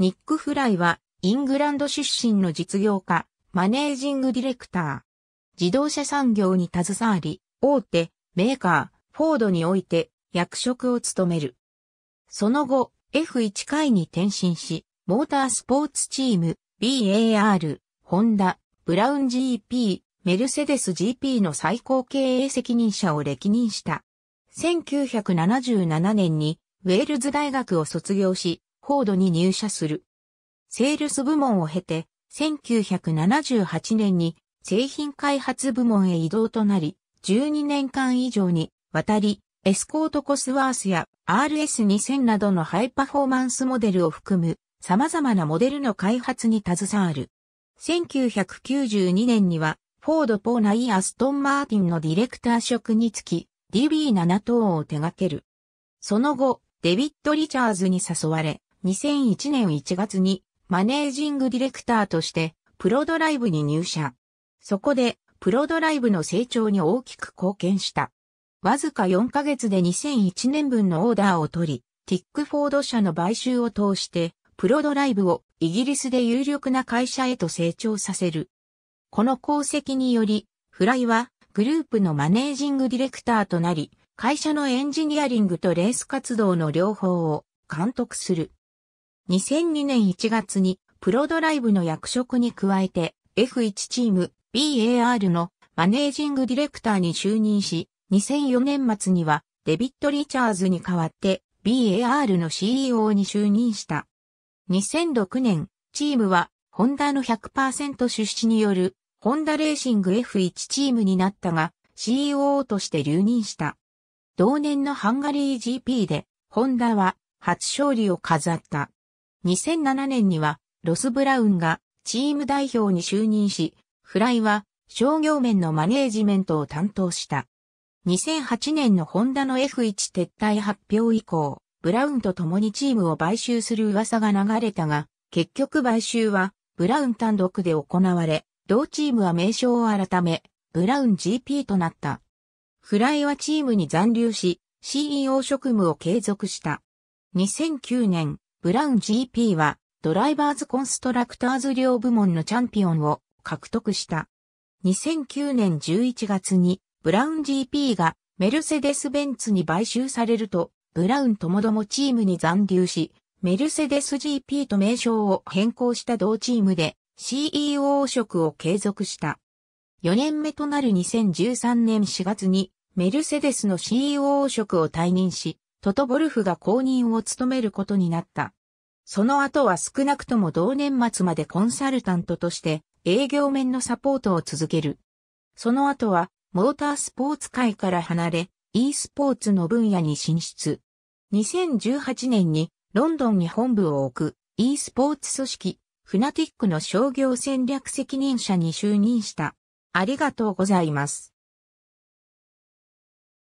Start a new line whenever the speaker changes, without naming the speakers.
ニック・フライは、イングランド出身の実業家、マネージングディレクター。自動車産業に携わり、大手、メーカー、フォードにおいて、役職を務める。その後、F1 回に転身し、モータースポーツチーム、BAR、ホンダ、ブラウン GP、メルセデス GP の最高経営責任者を歴任した。1977年にウェールズ大学を卒業し、フォードに入社する。セールス部門を経て、1978年に製品開発部門へ移動となり、12年間以上にわたり、エスコートコスワースや RS2000 などのハイパフォーマンスモデルを含む様々なモデルの開発に携わる。1992年には、フォード・ポーナイ・アストン・マーティンのディレクター職につき、DB7 等を手掛ける。その後、デビッド・リチャーズに誘われ、2001年1月にマネージングディレクターとしてプロドライブに入社。そこでプロドライブの成長に大きく貢献した。わずか4ヶ月で2001年分のオーダーを取り、ティックフォード社の買収を通して、プロドライブをイギリスで有力な会社へと成長させる。この功績により、フライはグループのマネージングディレクターとなり、会社のエンジニアリングとレース活動の両方を監督する。2002年1月にプロドライブの役職に加えて F1 チーム BAR のマネージングディレクターに就任し、2004年末にはデビッド・リチャーズに代わって BAR の CEO に就任した。2006年、チームはホンダの100%出資によるホンダレーシング F1 チームになったが c e o として留任した。同年のハンガリー GP でホンダは初勝利を飾った。2007年にはロス・ブラウンがチーム代表に就任し、フライは商業面のマネージメントを担当した。2008年のホンダの F1 撤退発表以降、ブラウンと共にチームを買収する噂が流れたが、結局買収はブラウン単独で行われ、同チームは名称を改め、ブラウン GP となった。フライはチームに残留し、CEO 職務を継続した。2009年、ブラウン GP はドライバーズ・コンストラクターズ両部門のチャンピオンを獲得した。2009年11月にブラウン GP がメルセデス・ベンツに買収されると、ブラウンともどもチームに残留し、メルセデス GP と名称を変更した同チームで CEO 職を継続した。4年目となる2013年4月にメルセデスの CEO 職を退任し、トト・ボルフが後任を務めることになった。その後は少なくとも同年末までコンサルタントとして営業面のサポートを続ける。その後はモータースポーツ界から離れ、e スポーツの分野に進出。2018年にロンドンに本部を置く e スポーツ組織フナティックの商業戦略責任者に就任した。ありがとうございます。